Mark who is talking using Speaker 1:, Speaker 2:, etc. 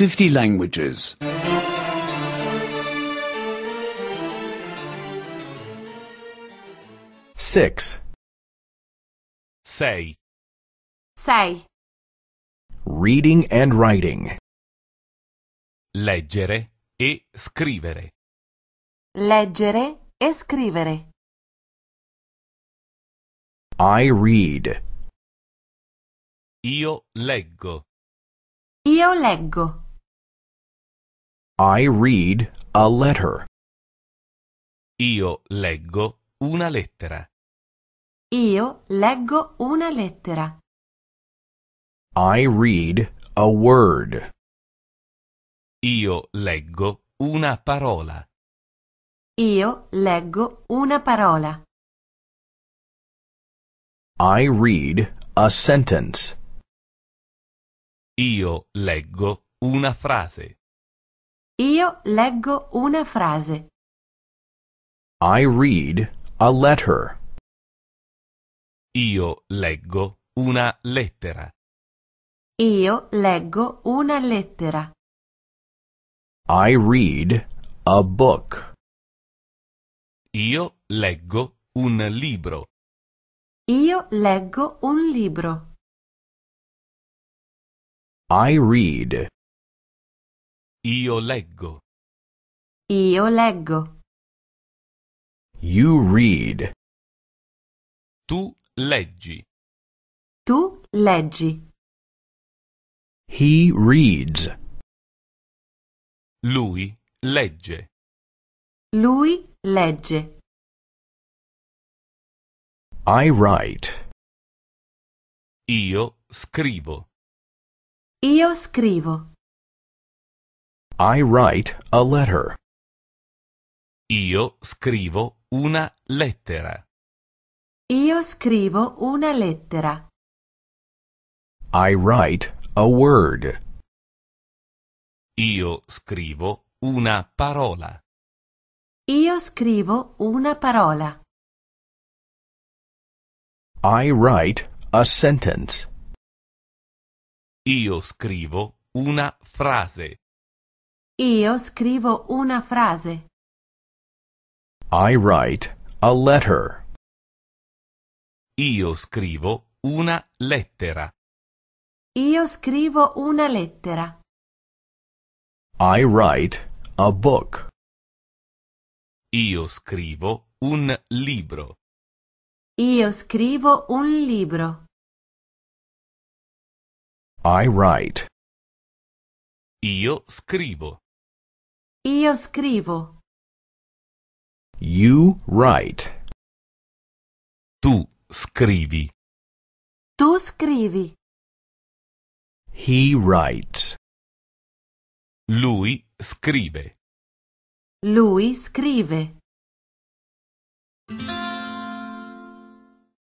Speaker 1: 50 languages. 6. Sei. Sei. Reading and writing. Leggere e scrivere.
Speaker 2: Leggere e scrivere.
Speaker 1: I read. Io leggo.
Speaker 2: Io leggo.
Speaker 1: I read a letter. Io leggo una lettera.
Speaker 2: Io leggo una lettera.
Speaker 1: I read a word. Io leggo una parola.
Speaker 2: Io leggo una parola.
Speaker 1: I read a sentence. Io leggo una frase.
Speaker 2: Io leggo una frase.
Speaker 1: I read a letter. Io leggo una lettera.
Speaker 2: Io leggo una lettera.
Speaker 1: I read a book. Io leggo un libro.
Speaker 2: Io leggo un libro.
Speaker 1: I read io leggo.
Speaker 2: Io leggo.
Speaker 1: You read. Tu leggi.
Speaker 2: Tu leggi.
Speaker 1: He reads. Lui legge.
Speaker 2: Lui legge.
Speaker 1: I write. Io scrivo.
Speaker 2: Io scrivo.
Speaker 1: I write a letter. Io scrivo una lettera.
Speaker 2: Io scrivo una lettera.
Speaker 1: I write a word. Io scrivo una parola.
Speaker 2: Io scrivo una parola.
Speaker 1: I write a sentence. Io scrivo una frase.
Speaker 2: Io scrivo una frase.
Speaker 1: I write a letter. Io scrivo una lettera.
Speaker 2: Io scrivo una lettera.
Speaker 1: I write a book. Io scrivo un libro.
Speaker 2: Io scrivo un libro.
Speaker 1: I write. Io scrivo.
Speaker 2: Io scrivo.
Speaker 1: You write. Tu scrivi.
Speaker 2: Tu scrivi.
Speaker 1: He writes. Lui scrive.
Speaker 2: Lui scrive.